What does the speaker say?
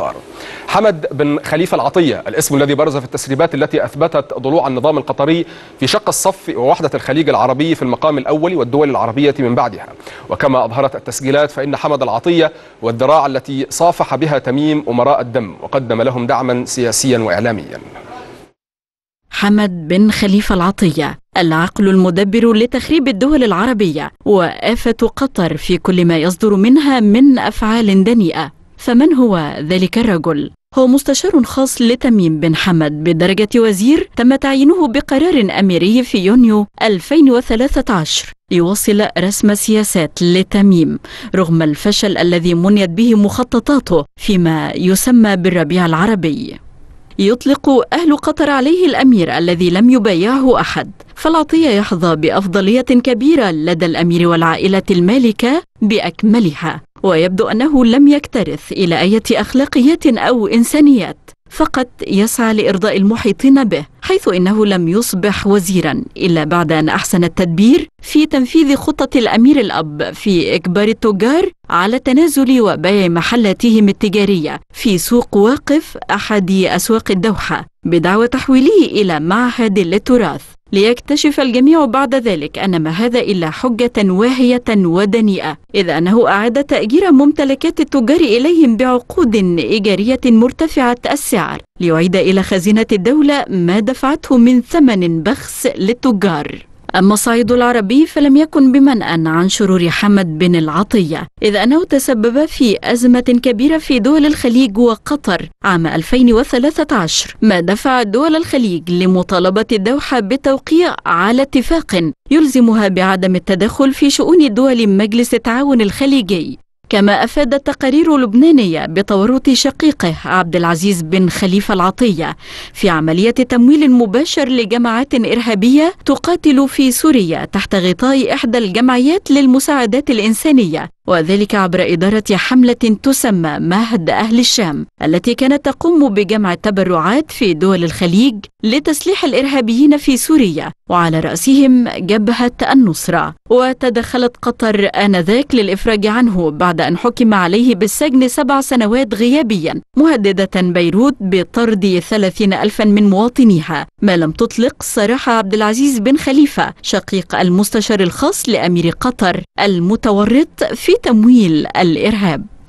قطر حمد بن خليفة العطية الاسم الذي برز في التسريبات التي أثبتت ضلوع النظام القطري في شق الصف ووحدة الخليج العربي في المقام الأول والدول العربية من بعدها وكما أظهرت التسجيلات فإن حمد العطية والذراع التي صافح بها تميم أمراء الدم وقدم لهم دعما سياسيا وإعلاميا حمد بن خليفة العطية العقل المدبر لتخريب الدول العربية وآفة قطر في كل ما يصدر منها من أفعال دنيئة فمن هو ذلك الرجل؟ هو مستشار خاص لتميم بن حمد بدرجة وزير تم تعيينه بقرار أميري في يونيو 2013 ليواصل رسم سياسات لتميم رغم الفشل الذي منيت به مخططاته فيما يسمى بالربيع العربي يطلق أهل قطر عليه الأمير الذي لم يبايعه أحد فالعطية يحظى بأفضلية كبيرة لدى الأمير والعائلة المالكة بأكملها ويبدو أنه لم يكترث إلى أية أخلاقيات أو إنسانيات فقط يسعى لإرضاء المحيطين به حيث إنه لم يصبح وزيرا إلا بعد أن أحسن التدبير في تنفيذ خطة الأمير الأب في إجبار التجار على التنازل وبيع محلاتهم التجارية في سوق واقف أحد أسواق الدوحة بدعوى تحويله إلى معهد للتراث ليكتشف الجميع بعد ذلك أن ما هذا إلا حجة واهية ودنيئة إذ أنه أعاد تأجير ممتلكات التجار إليهم بعقود إيجارية مرتفعة السعر ليعيد إلى خزينة الدولة ما دفعته من ثمن بخس للتجار أما الصعيد العربي فلم يكن بمنأ عن شرور حمد بن العطية إذ أنه تسبب في أزمة كبيرة في دول الخليج وقطر عام 2013 ما دفع دول الخليج لمطالبة الدوحة بالتوقيع على اتفاق يلزمها بعدم التدخل في شؤون دول مجلس التعاون الخليجي كما أفاد التقارير اللبنانية بتورط شقيقه عبد العزيز بن خليفة العطية في عملية تمويل مباشر لجماعات إرهابية تقاتل في سوريا تحت غطاء إحدى الجمعيات للمساعدات الإنسانية وذلك عبر إدارة حملة تسمى مهد أهل الشام التي كانت تقوم بجمع التبرعات في دول الخليج لتسليح الإرهابيين في سوريا وعلى رأسهم جبهة النصرة وتدخلت قطر آنذاك للإفراج عنه بعد أن حكم عليه بالسجن سبع سنوات غيابيا مهددة بيروت بطرد ثلاثين ألفا من مواطنيها ما لم تطلق صراحة عبد العزيز بن خليفة شقيق المستشار الخاص لأمير قطر المتورط في تمويل الإرهاب